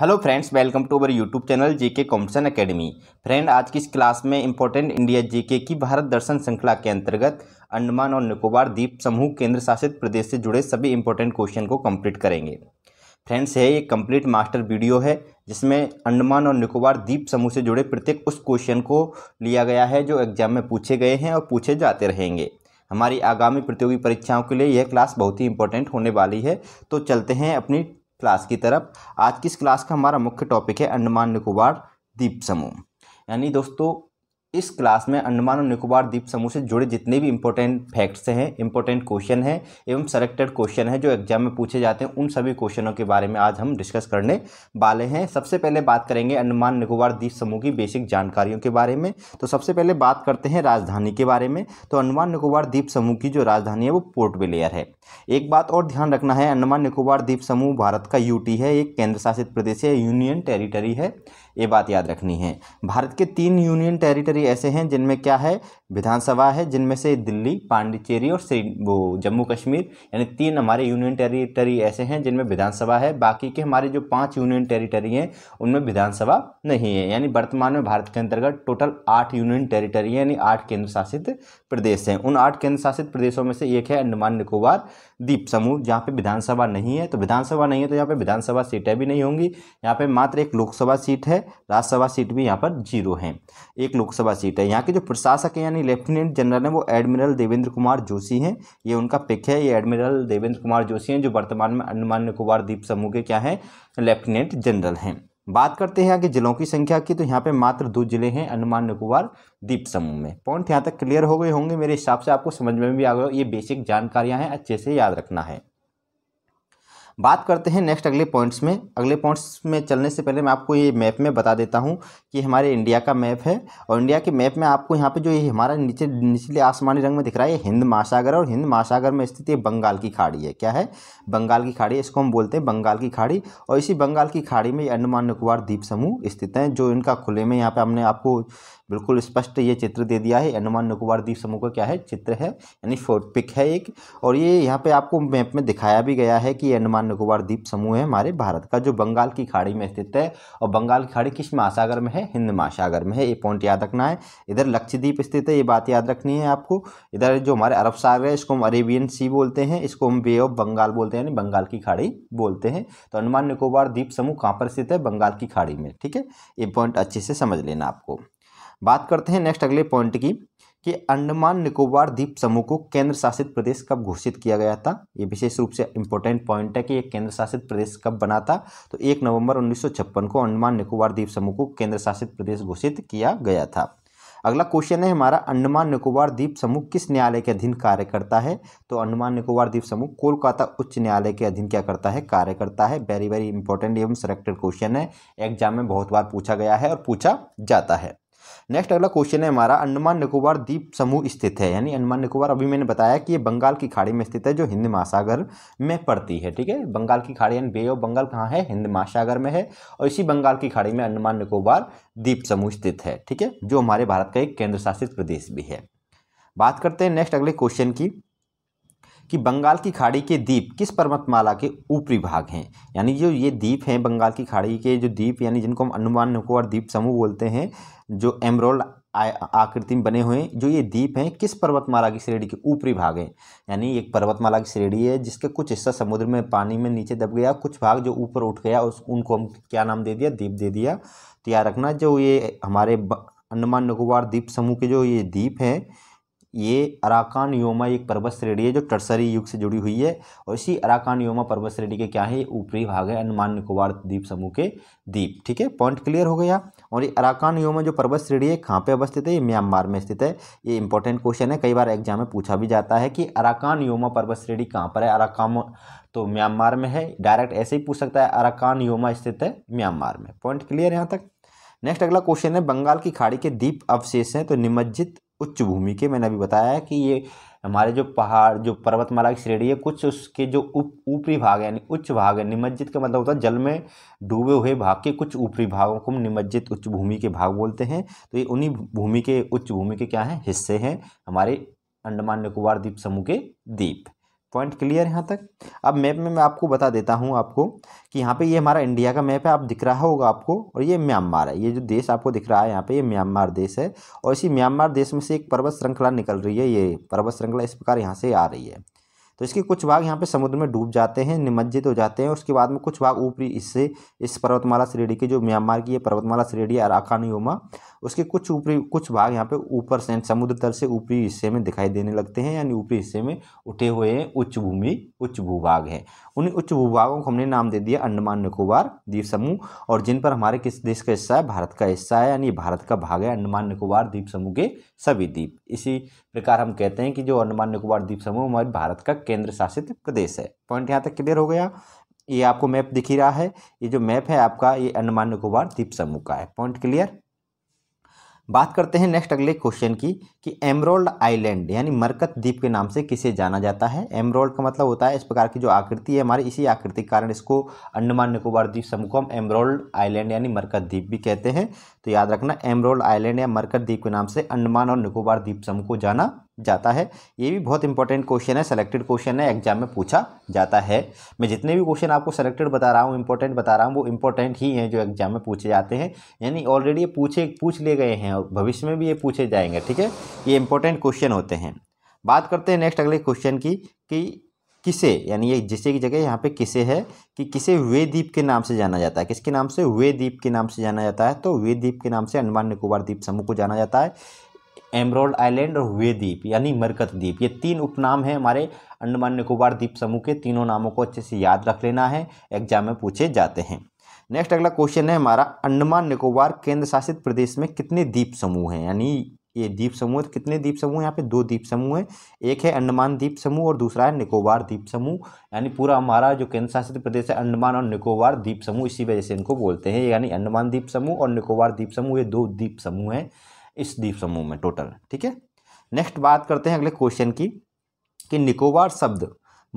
hello friends welcome to our YouTube channel JK competition academy friend आज की इस class में इंपॉर्टेंट इंडिया जेके की भारत दर्शन श्रृंखला के अंतर्गत अंडमान और निकोबार द्वीप समूह केंद्र शासित प्रदेश से जुड़े सभी इंपॉर्टेंट क्वेश्चन को कंप्लीट करेंगे फ्रेंड्स है ये कंप्लीट मास्टर वीडियो है जिसमें अंडमान और निकोबार द्वीप समूह से जुड़े प्रत्येक उस क्वेश्चन को लिया गया है जो एग्जाम में पूछे गए हैं और पूछे जाते रहेंगे हमारी आगामी प्रतियोगी परीक्षाओं के लिए यह क्लास बहुत ही इंपॉर्टेंट होने वाली है तो चलते हैं अपनी क्लास की तरफ आज की इस क्लास का हमारा मुख्य टॉपिक है अंडमान निकोबार द्वीप समूह यानी दोस्तों इस क्लास में अंडमान और निकोबार द्वीप समूह से जुड़े जितने भी इंपॉर्टेंट फैक्ट्स हैं इंपॉर्टेंट क्वेश्चन हैं एवं सेलेक्टेड क्वेश्चन हैं जो एग्जाम में पूछे जाते हैं उन सभी क्वेश्चनों के बारे में आज हम डिस्कस करने वाले हैं सबसे पहले बात करेंगे अंडमान निकोबार द्वीप समूह की बेसिक जानकारियों के बारे में तो सबसे पहले बात करते हैं राजधानी के बारे में तो अंडमान निकोबार द्वीप समूह की जो राजधानी है वो पोर्ट ब्लेयर है एक बात और ध्यान रखना है अंडमान निकोबार द्वीप समूह भारत का यूटी है एक केंद्र शासित प्रदेश है यूनियन टेरिटरी है ये बात याद रखनी है भारत के तीन यूनियन टेरिटरी ऐसे हैं जिनमें क्या है विधानसभा है जिनमें से दिल्ली पांडिचेरी और श्री वो जम्मू कश्मीर यानी तीन हमारे यूनियन टेरिटरी ऐसे हैं जिनमें विधानसभा है बाकी के हमारे जो पांच यूनियन टेरिटरी हैं उनमें विधानसभा नहीं है यानी वर्तमान में भारत के अंतर्गत टोटल आठ यूनियन टेरिटरी है यानी आठ केंद्र शासित प्रदेश हैं उन आठ केंद्र शासित प्रदेशों में से एक है अंडमान निकोबार द्वीप समूह जहाँ पर विधानसभा नहीं है तो विधानसभा नहीं है तो यहाँ पर विधानसभा सीटें भी नहीं होंगी यहाँ पर मात्र एक लोकसभा सीट है राज्यसभा सीट भी यहाँ पर जीरो है एक लोकसभा सीट है यहाँ के जो प्रशासक हैं यानी लेफ्टिनेंट जनरल हैं वो एडमिरल देवेंद्र कुमार जोशी हैं ये उनका पिक है ये एडमिरल देवेंद्र कुमार जोशी हैं जो वर्तमान में अंडमान निकोबार द्वीप समूह के क्या हैं लेफ्टिनेंट जनरल हैं बात करते हैं आगे जिलों की संख्या की तो यहाँ पे मात्र दो जिले हैं अनुमान निकोबार द्वीप समूह में पॉइंट यहाँ तक क्लियर हो गए होंगे मेरे हिसाब से आपको समझ में भी आ गए ये बेसिक जानकारियाँ हैं अच्छे से याद रखना है बात करते हैं नेक्स्ट अगले पॉइंट्स में अगले पॉइंट्स में चलने से पहले मैं आपको ये मैप में बता देता हूँ कि हमारे इंडिया का मैप है और इंडिया के मैप में आपको यहाँ पे जो ये हमारा नीचे निचले आसमानी रंग में दिख रहा है ये हिंद महासागर और हिंद महासागर में स्थित ये बंगाल की खाड़ी है क्या है बंगाल की खाड़ी इसको हम बोलते हैं बंगाल की खाड़ी और इसी बंगाल की खाड़ी में अंडमान निकोबार द्वीप समूह स्थित हैं जो इनका खुले में यहाँ पर हमने आपको बिल्कुल स्पष्ट ये चित्र दे दिया है अनुमान निकोबार द्वीप समूह का क्या है चित्र है यानी फोर्ट पिक है एक और ये यहाँ पे आपको मैप में दिखाया भी गया है कि अंडमान निकोबार द्वीप समूह है हमारे भारत का जो बंगाल की खाड़ी में स्थित है और बंगाल की खाड़ी किस महासागर में है हिंद महासागर में है ये पॉइंट याद रखना है इधर लक्षद्वीप स्थित है ये बात याद रखनी है आपको इधर जो हमारे अरब सागर है इसको हम अरेबियन सी बोलते हैं इसको हम बे ऑफ बंगाल बोलते हैं यानी बंगाल की खाड़ी बोलते हैं तो अंडमान निकोबार द्वीप समूह कहाँ पर स्थित है बंगाल की खाड़ी में ठीक है ये पॉइंट अच्छे से समझ लेना आपको बात करते हैं नेक्स्ट अगले पॉइंट की कि अंडमान निकोबार द्वीप समूह को केंद्र शासित प्रदेश कब घोषित किया गया था ये विशेष रूप से इंपॉर्टेंट पॉइंट है कि ये केंद्र शासित प्रदेश कब बना था तो एक नवंबर उन्नीस को अंडमान निकोबार द्वीप समूह को केंद्र शासित प्रदेश घोषित किया गया था अगला क्वेश्चन है हमारा अंडमान निकोबार द्वीप समूह किस न्यायालय के अधीन कार्य करता है तो अंडमान निकोबार द्वीप समूह कोलकाता उच्च न्यायालय के अधीन क्या करता है कार्य करता है वेरी वेरी इंपॉर्टेंट एवं सिलेक्टेड क्वेश्चन है एग्जाम में बहुत बार पूछा गया है और पूछा जाता है नेक्स्ट अगला क्वेश्चन है हमारा अंडमान निकोबार द्वीप समूह स्थित है यानी अंडमान निकोबार अभी मैंने बताया कि ये बंगाल की खाड़ी में स्थित है जो हिंद महासागर में पड़ती है ठीक है बंगाल की खाड़ी यानी बे ऑफ बंगाल कहाँ है हिंद महासागर में है और इसी बंगाल की खाड़ी में अंडमान निकोबार द्वीप समूह स्थित है ठीक है जो हमारे भारत का एक केंद्र शासित प्रदेश भी है बात करते हैं नेक्स्ट अगले क्वेश्चन की कि बंगाल की खाड़ी के द्वीप किस पर्वतमाला के ऊपरी भाग हैं यानी जो ये द्वीप हैं बंगाल की खाड़ी के जो द्वीप यानी जिनको हम अनुमान निकोबार द्वीप समूह बोलते हैं जो एमरोल्ड आकृति में बने हुए जो ये द्वीप हैं किस पर्वतमाला की श्रेणी के ऊपरी भाग हैं यानी एक पर्वतमाला की श्रेणी है जिसके कुछ हिस्सा समुद्र में पानी में नीचे दब गया कुछ भाग जो ऊपर उठ गया उस उनको हम क्या नाम दे दिया द्वीप दे दिया तो याद रखना जो ये हमारे अंडमान निकोबार द्वीप समूह के जो ये द्वीप हैं ये अराकान योमा एक पर्वत श्रेणी है जो टर्सरी युग से जुड़ी हुई है और इसी अराकान योमा पर्वत श्रेणी के क्या है ऊपरी भाग है अंडमान निकोबार द्वीप समूह के द्वीप ठीक है पॉइंट क्लियर हो गया और ये अराकान योमा जो पर्वत श्रेणी है कहाँ पे अवस्थित है ये म्यांमार में स्थित है ये इंपॉर्टेंट क्वेश्चन है कई बार एग्जाम में पूछा भी जाता है कि अराकान योमा पर्वत श्रेणी कहाँ पर है अराकाम तो म्यांमार में है डायरेक्ट ऐसे ही पूछ सकता है अराकान योमा स्थित है म्यांमार में पॉइंट क्लियर यहाँ तक नेक्स्ट अगला क्वेश्चन है बंगाल की खाड़ी के दीप अवशेष हैं तो निमज्जित उच्च भूमि के मैंने अभी बताया है कि ये हमारे जो पहाड़ जो पर्वतमाला की श्रेणी है कुछ उसके जो उप ऊपरी भाग यानी उच्च भाग है निमज्जित का मतलब होता है जल में डूबे हुए भाग के कुछ ऊपरी भागों को हम निमज्जित उच्च भूमि के भाग बोलते हैं तो ये उन्हीं भूमि के उच्च भूमि के क्या हैं हिस्से हैं हमारे अंडमान निकोबार द्वीप समूह के द्वीप पॉइंट क्लियर यहाँ तक अब मैप में मैं आपको बता देता हूँ आपको कि यहाँ पे ये हमारा इंडिया का मैप है आप दिख रहा होगा आपको और ये म्यांमार है ये जो देश आपको दिख रहा है यहाँ पे ये म्यांमार देश है और इसी म्यांमार देश में से एक पर्वत श्रृंखला निकल रही है ये पर्वत श्रृंखला इस प्रकार यहाँ से आ रही है तो इसके कुछ भाग यहाँ पे समुद्र में डूब जाते हैं निमज्जित हो जाते हैं उसके बाद में कुछ भाग ऊपरी इससे इस पर्वतमाला श्रेणी की जो म्यांमार की ये पर्वतमाला श्रेणी है अराकानी उसके कुछ ऊपरी कुछ भाग यहाँ पे ऊपर से समुद्र तल से ऊपरी हिस्से में दिखाई देने लगते हैं यानी ऊपरी हिस्से में उठे हुए हैं उच्च भूमि उच्च भूभाग है उन उच्च भूभागों को हमने नाम दे दिया अंडमान निकोबार द्वीप समूह और जिन पर हमारे किस देश का हिस्सा है भारत का हिस्सा है यानी भारत का भाग है अंडमान निकोबार द्वीप समूह के सभी द्वीप इसी प्रकार हम कहते हैं कि जो अंडमान निकोबार द्वीप समूह हमारे भारत का केंद्र शासित प्रदेश है पॉइंट यहाँ तक क्लियर हो गया ये आपको मैप दिख ही रहा है ये जो मैप है आपका ये अंडमान निकोबार द्वीप समूह का है पॉइंट क्लियर बात करते हैं नेक्स्ट अगले क्वेश्चन की कि एमरोल्ड आइलैंड यानी मरकत द्वीप के नाम से किसे जाना जाता है एमरोल्ड का मतलब होता है इस प्रकार की जो आकृति है हमारी इसी आकृति के कारण इसको अंडमान निकोबार द्वीप समूह को हम एमरोल्ड आइलैंड यानी मरकत द्वीप भी कहते हैं तो याद रखना एमरोल्ड आइलैंड या मरकत द्वीप के नाम से अंडमान और निकोबार द्वीप समूह को जाना जाता है ये भी बहुत इंपॉर्टेंट क्वेश्चन है सेलेक्टेड क्वेश्चन है एग्जाम में पूछा जाता है मैं जितने भी क्वेश्चन आपको सेलेक्टेड बता रहा हूँ इंपॉर्टेंट बता रहा हूँ वो इंपॉर्टेंट ही हैं जो एग्जाम में पूछे जाते हैं यानी ऑलरेडी ये पूछे पूछ लिए गए हैं और भविष्य में भी ये पूछे जाएंगे ठीक है ये इंपॉर्टेंट क्वेश्चन होते हैं बात करते हैं नेक्स्ट अगले क्वेश्चन की कि किसे यानी ये जिसे की जगह यहाँ पे किसे है कि किसे वे द्वीप के नाम से जाना जाता है किसके नाम से वे द्वीप के नाम से जाना जाता है तो वे द्वीप के नाम से अंडमान निकोबार द्वीप समूह को जाना जाता है एमरोल्ड आइलैंड और वे द्वीप यानी मरकत द्वीप ये तीन उपनाम हैं हमारे अंडमान निकोबार द्वीप समूह के तीनों नामों को अच्छे से याद रख लेना है एग्जाम में पूछे जाते हैं नेक्स्ट अगला क्वेश्चन है हमारा अंडमान निकोबार केंद्र शासित प्रदेश में कितने द्वीप समूह हैं यानी ये द्वीप समूह है कितने द्वीप समूह यहाँ पे दो द्वीप समूह हैं एक है अंडमान द्वीप समूह और दूसरा है निकोबार द्वीप समूह यानी पूरा हमारा जो केंद्र शासित प्रदेश है अंडमान और निकोबार द्वीप समूह इसी वजह से इनको बोलते हैं यानी अंडमान द्वीप समूह और निकोबार द्वीप समूह ये दो द्वीप समूह हैं इस द्वीप समूह में टोटल ठीक है नेक्स्ट बात करते हैं अगले क्वेश्चन की कि निकोबार शब्द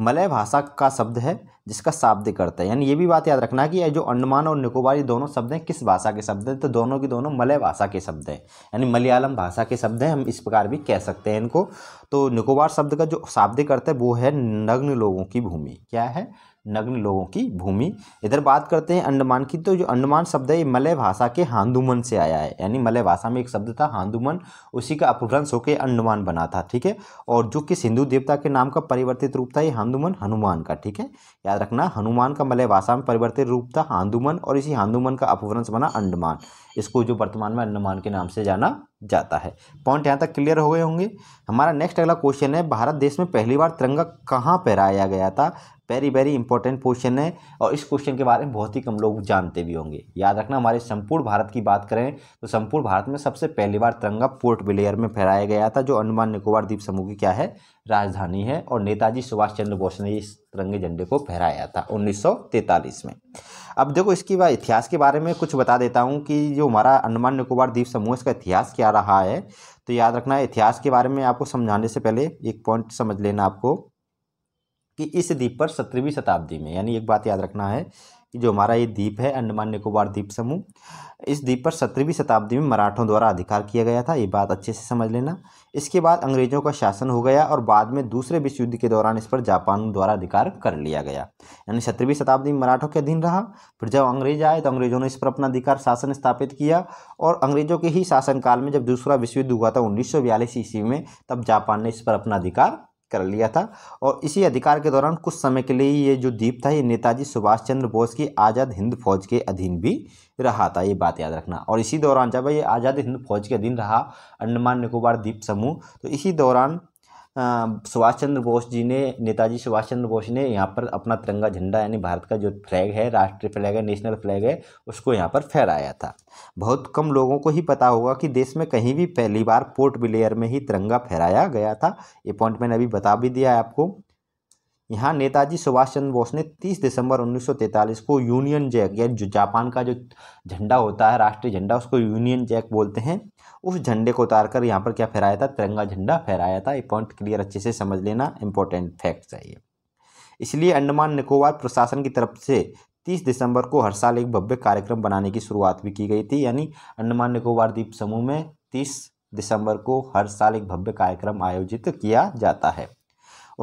मलय भाषा का शब्द है जिसका शाब्दिक अर्थ है यानी ये भी बात याद रखना कि जो अंडमान और निकोबार ये दोनों शब्द हैं किस भाषा के शब्द हैं तो दोनों की दोनों मलय भाषा के शब्द हैं यानी मलयालम भाषा के शब्द हैं हम इस प्रकार भी कह सकते हैं इनको तो निकोबार शब्द का जो शाब्दिक अर्थ है वो है नग्न लोगों की भूमि क्या है नग्न लोगों की भूमि इधर बात करते हैं अंडमान की तो जो अंडमान शब्द है ये मलय भाषा के हांदुमन से आया है यानी मलय भाषा में एक शब्द था हांदुमन उसी का अपभ्रंश होकर अंडमान बना था ठीक है और जो किस हिंदू देवता के नाम का परिवर्तित रूप था ये हांदुमन हनुमान का ठीक है याद रखना हनुमान का मलय भाषा में परिवर्तित रूप था हांदुमन और इसी हांदुमन का अपभ्रंश बना अंडमान इसको जो वर्तमान में अंडमान के नाम से जाना जाता है पॉइंट यहाँ तक क्लियर हो गए होंगे हमारा नेक्स्ट अगला क्वेश्चन है भारत देश में पहली बार तिरंगा कहाँ पहराया गया था वेरी वेरी इंपॉर्टेंट क्वेश्चन है और इस क्वेश्चन के बारे में बहुत ही कम लोग जानते भी होंगे याद रखना हमारे संपूर्ण भारत की बात करें तो संपूर्ण भारत में सबसे पहली बार तिरंगा पोर्ट ब्लेयर में फहराया गया था जो अंडमान निकोबार द्वीप समूह की क्या है राजधानी है और नेताजी सुभाष चंद्र बोस ने इस तिरंगे झंडे को फहराया था उन्नीस में अब देखो इसकी बात इतिहास के बारे में कुछ बता देता हूँ कि जो हमारा अंडमान निकोबार द्वीप समूह इसका इतिहास क्या रहा है तो याद रखना इतिहास के बारे में आपको समझाने से पहले एक पॉइंट समझ लेना आपको कि इस द्वीप पर सत्रहवीं शताब्दी में यानी एक बात याद रखना है कि जो हमारा ये द्वीप है अंडमान निकोबार द्वीप समूह इस द्वीप पर सत्रहवीं शताब्दी में मराठों द्वारा अधिकार किया गया था ये बात अच्छे से समझ लेना इसके बाद अंग्रेजों का शासन हो गया और बाद में दूसरे विश्व युद्ध के दौरान इस पर जापान द्वारा अधिकार कर लिया गया यानी सत्रहवीं शताब्दी में मराठों के अधीन रहा फिर जब अंग्रेज आए तो अंग्रेजों ने इस पर अपना अधिकार शासन स्थापित किया और अंग्रेजों के ही शासनकाल में जब दूसरा विश्व युद्ध हुआ था उन्नीस सौ ईस्वी में तब जापान ने इस पर अपना अधिकार कर लिया था और इसी अधिकार के दौरान कुछ समय के लिए ये जो द्वीप था ये नेताजी सुभाष चंद्र बोस की आज़ाद हिंद फौज के अधीन भी रहा था ये बात याद रखना और इसी दौरान जब ये आज़ाद हिंद फौज के अधीन रहा अंडमान निकोबार द्वीप समूह तो इसी दौरान सुभाष चंद्र बोस जी ने नेताजी सुभाष चंद्र बोस ने यहाँ पर अपना तिरंगा झंडा यानी भारत का जो फ्लैग है राष्ट्रीय फ्लैग है नेशनल फ्लैग है उसको यहाँ पर फहराया था बहुत कम लोगों को ही पता होगा कि देश में कहीं भी पहली बार पोर्ट ब्लेयर में ही तिरंगा फहराया गया था ये पॉइंट मैंने अभी बता भी दिया है आपको यहाँ नेताजी सुभाष चंद्र बोस ने 30 दिसंबर 1943 को यूनियन जैक या जो जापान का जो झंडा होता है राष्ट्रीय झंडा उसको यूनियन जैक बोलते हैं उस झंडे को उतार कर यहाँ पर क्या फहराया था तिरंगा झंडा फहराया था ये पॉइंट क्लियर अच्छे से समझ लेना इंपॉर्टेंट फैक्ट चाहिए इसलिए अंडमान निकोबार प्रशासन की तरफ से 30 दिसंबर को हर साल एक भव्य कार्यक्रम बनाने की शुरुआत भी की गई थी यानी अंडमान निकोबार द्वीप समूह में 30 दिसंबर को हर साल एक भव्य कार्यक्रम आयोजित किया जाता है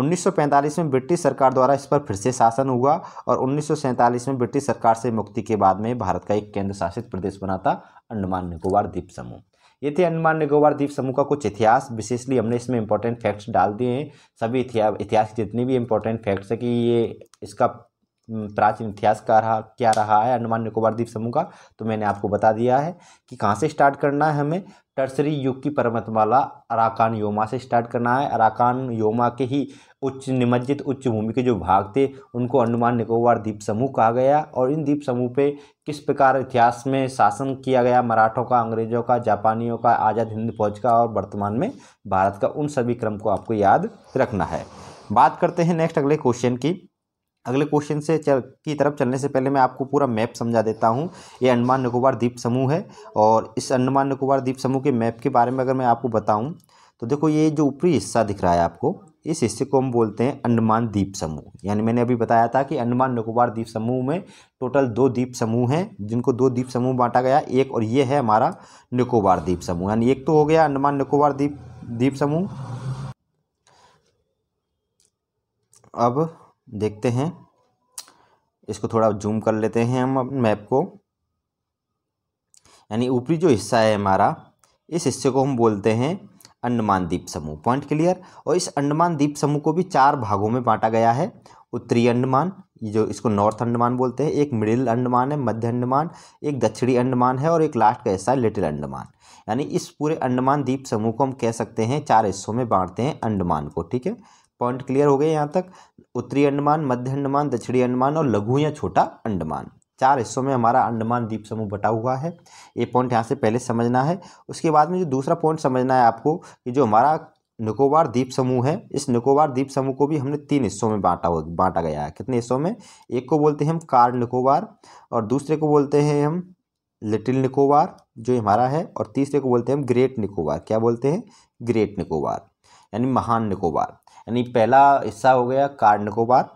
1945 में ब्रिटिश सरकार द्वारा इस पर फिर से शासन हुआ और उन्नीस में ब्रिटिश सरकार से मुक्ति के बाद में भारत का एक केंद्र शासित प्रदेश बना था अंडमान निकोबार द्वीप समूह ये थे अंडमान निकोबार द्वीप समूह का कुछ इतिहास विशेषली हमने इसमें इंपॉर्टेंट फैक्ट्स डाल दिए हैं सभी इतिहास इतिहास जितनी भी इंपॉर्टेंट फैक्ट्स है कि ये इसका प्राचीन इतिहास का रहा क्या रहा है अंडमान निकोबार द्वीप समूह का तो मैंने आपको बता दिया है कि कहाँ से स्टार्ट करना है हमें टर्सरी युग की पर्वतमाला अराकान योमा से स्टार्ट करना है अराकान योमा के ही उच्च निमज्जित उच्च भूमि के जो भाग थे उनको अंडमान निकोबार द्वीप समूह कहा गया और इन द्वीप समूह पे किस प्रकार इतिहास में शासन किया गया मराठों का अंग्रेजों का जापानियों का आज़ाद हिंद फौज का और वर्तमान में भारत का उन सभी क्रम को आपको याद रखना है बात करते हैं नेक्स्ट अगले क्वेश्चन की अगले क्वेश्चन से चल की तरफ चलने से पहले मैं आपको पूरा मैप समझा देता हूँ ये अंडमान निकोबार द्वीप समूह है और इस अंडमान निकोबार द्वीप समूह के मैप के बारे में अगर मैं आपको बताऊँ तो देखो ये जो ऊपरी हिस्सा दिख रहा है आपको इस हिस्से को हम बोलते हैं अंडमान द्वीप समूह यानी मैंने अभी बताया था कि अंडमान निकोबार द्वीप समूह में टोटल दो द्वीप समूह हैं जिनको दो द्वीप समूह बांटा गया एक और ये है हमारा निकोबार द्वीप समूह यानी एक तो हो गया अंडमान निकोबार द्वीप द्वीप समूह अब देखते हैं इसको थोड़ा जूम कर लेते हैं हम अपने मैप को यानी ऊपरी जो हिस्सा है हमारा इस हिस्से को हम बोलते हैं अंडमान द्वीप समूह पॉइंट क्लियर और इस अंडमान द्वीप समूह को भी चार भागों में बांटा गया है उत्तरी अंडमान जो इसको नॉर्थ अंडमान बोलते हैं एक मिडिल अंडमान है मध्य अंडमान एक दक्षिणी अंडमान है और एक लास्ट का हिस्सा लिटिल अंडमान यानी इस पूरे अंडमान द्वीप समूह को हम कह सकते हैं चार हिस्सों में बांटते हैं अंडमान को ठीक है पॉइंट क्लियर हो गए यहाँ तक उत्तरी अंडमान मध्य अंडमान दक्षिणी अंडमान और लघु या छोटा अंडमान चार हिस्सों में हमारा अंडमान द्वीप समूह बटा हुआ है ये पॉइंट यहाँ से पहले समझना है उसके बाद में जो दूसरा पॉइंट समझना है आपको कि जो हमारा निकोबार द्वीप समूह है इस निकोबार द्वीप समूह को भी हमने तीन हिस्सों में बांटा बांटा गया है कितने हिस्सों में एक को बोलते हैं हम कार निकोबार और दूसरे को बोलते हैं हम लिटिल निकोबार जो हमारा है और तीसरे को बोलते हैं हम ग्रेट निकोबार क्या बोलते हैं ग्रेट निकोबार यानी महान निकोबार यानी पहला हिस्सा हो गया कार निकोबार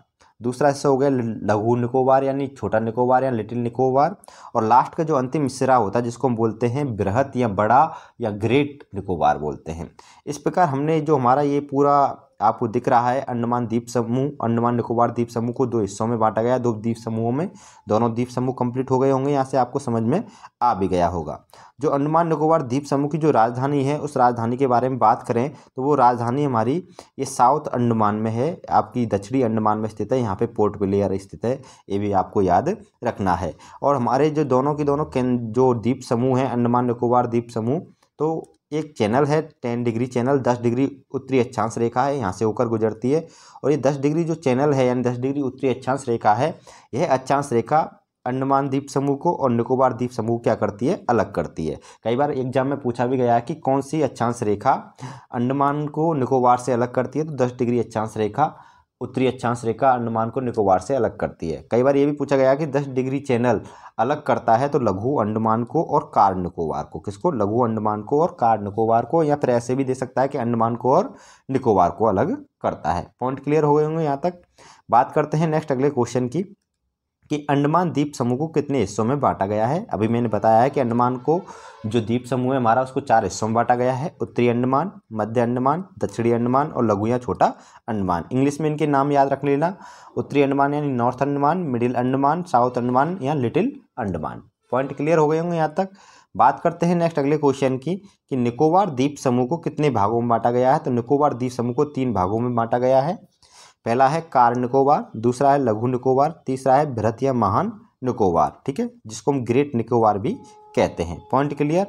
दूसरा हिस्सा हो गया लघु निकोबार यानी छोटा निकोबार या लिटिल निकोबार और लास्ट का जो अंतिम सिरा होता है जिसको हम बोलते हैं बृहत या बड़ा या ग्रेट निकोबार बोलते हैं इस प्रकार हमने जो हमारा ये पूरा आपको दिख रहा है अंडमान द्वीप समूह अंडमान निकोबार द्वीप समूह को दो हिस्सों में बांटा गया दो द्वीप समूहों में दोनों द्वीप समूह कंप्लीट हो गए होंगे यहाँ से आपको समझ में आ भी गया होगा जो अंडमान निकोबार द्वीप समूह की जो राजधानी है उस राजधानी के बारे में बात करें तो वो राजधानी हमारी ये साउथ अंडमान में है आपकी दक्षिणी अंडमान में स्थित है यहाँ पे पोर्ट ब्लेयर स्थित है ये भी आपको याद रखना है और हमारे जो दोनों के दोनों जो द्वीप समूह हैं अंडमान निकोबार द्वीप समूह तो एक चैनल है टेन डिग्री चैनल दस डिग्री उत्तरी अक्षांश रेखा है यहाँ से होकर गुजरती है और ये दस डिग्री जो चैनल है यानी दस डिग्री उत्तरी अक्षांश रेखा है यह अक्षांश रेखा अंडमान द्वीप समूह को और निकोबार द्वीप समूह क्या करती है अलग करती है कई बार एग्जाम में पूछा भी गया है कि कौन सी अक्षांश रेखा अंडमान को निकोबार से अलग करती है तो दस डिग्री अक्षांश रेखा उत्तरी अक्षांश रेखा अंडमान को निकोबार से अलग करती है कई बार ये भी पूछा गया कि दस डिग्री चैनल अलग करता है तो लघु अंडमान को और कार निकोबार को किसको लघु अंडमान को और कार निकोबार को या फिर ऐसे भी दे सकता है कि अंडमान को और निकोबार को अलग करता है पॉइंट क्लियर हो गए होंगे यहाँ तक बात करते हैं नेक्स्ट अगले क्वेश्चन की कि अंडमान द्वीप समूह को कितने हिस्सों में बांटा गया है अभी मैंने बताया है कि अंडमान को जो द्वीप समूह है हमारा उसको चार हिस्सों में बांटा गया है उत्तरी अंडमान मध्य अंडमान दक्षिणी अंडमान और लघु या छोटा अंडमान इंग्लिश में इनके नाम याद रख लेना उत्तरी अंडमान यानी north Andaman middle Andaman south Andaman या लिटिल अंडमान पॉइंट क्लियर हो गए होंगे यहाँ तक बात करते हैं नेक्स्ट अगले क्वेश्चन की कि निकोबार द्वीप समूह को कितने भागों में बांटा गया है तो निकोबार द्वीप समूह को तीन भागों में बांटा गया है पहला है कार निकोबार दूसरा है लघु निकोबार तीसरा है भरत या महान निकोबार ठीक है जिसको हम ग्रेट निकोबार भी कहते हैं पॉइंट क्लियर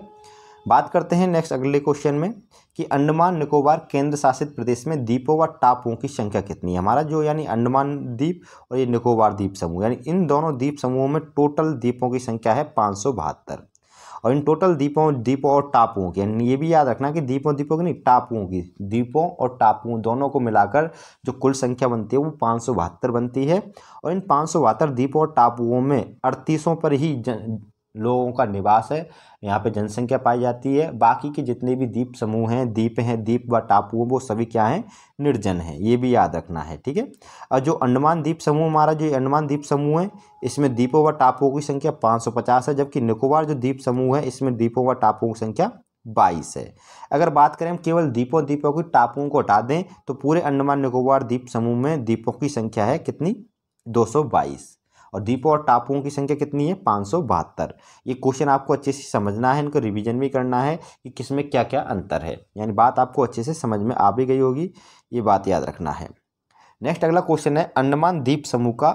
बात करते हैं नेक्स्ट अगले क्वेश्चन में कि अंडमान निकोबार केंद्र शासित प्रदेश में द्वीपों व टापुओं की संख्या कितनी है हमारा जो यानी अंडमान द्वीप और ये निकोबार द्वीप समूह यानी इन दोनों द्वीप समूहों में टोटल द्वीपों की संख्या है पाँच सौ बहत्तर और इन टोटल दीपों दीपों और टापुओं की ये भी याद रखना कि दीपों दीपों की नहीं टापुओं की दीपों और टापुओं दोनों को मिलाकर जो कुल संख्या बनती है वो पाँच बनती है और इन पाँच दीपों और टापुओं में अड़तीसों पर ही लोगों का निवास है यहाँ पे जनसंख्या पाई जाती है बाकी के जितने भी द्वीप समूह हैं द्वीप हैं द्वीप व टापू वो सभी क्या हैं निर्जन हैं ये भी याद रखना है ठीक है और जो अंडमान द्वीप समूह हमारा जो अंडमान द्वीप समूह है इसमें द्वीपों व टापुओं की संख्या 550 है जबकि निकोबार जो द्वीप समूह है इसमें द्वीपों व टापुओं की संख्या बाईस है अगर बात करें हम केवल द्वीपों द्वीपों की टापुओं को हटा दें तो पूरे अंडमान निकोबार द्वीप समूह में द्वीपों की संख्या है कितनी बाईस और द्वीपों और टापुओं की संख्या कितनी है पाँच ये क्वेश्चन आपको अच्छे से समझना है इनको रिविजन भी करना है कि किस में क्या क्या अंतर है यानी बात आपको अच्छे से समझ में आ भी गई होगी ये बात याद रखना है नेक्स्ट अगला क्वेश्चन है अंडमान द्वीप समूह का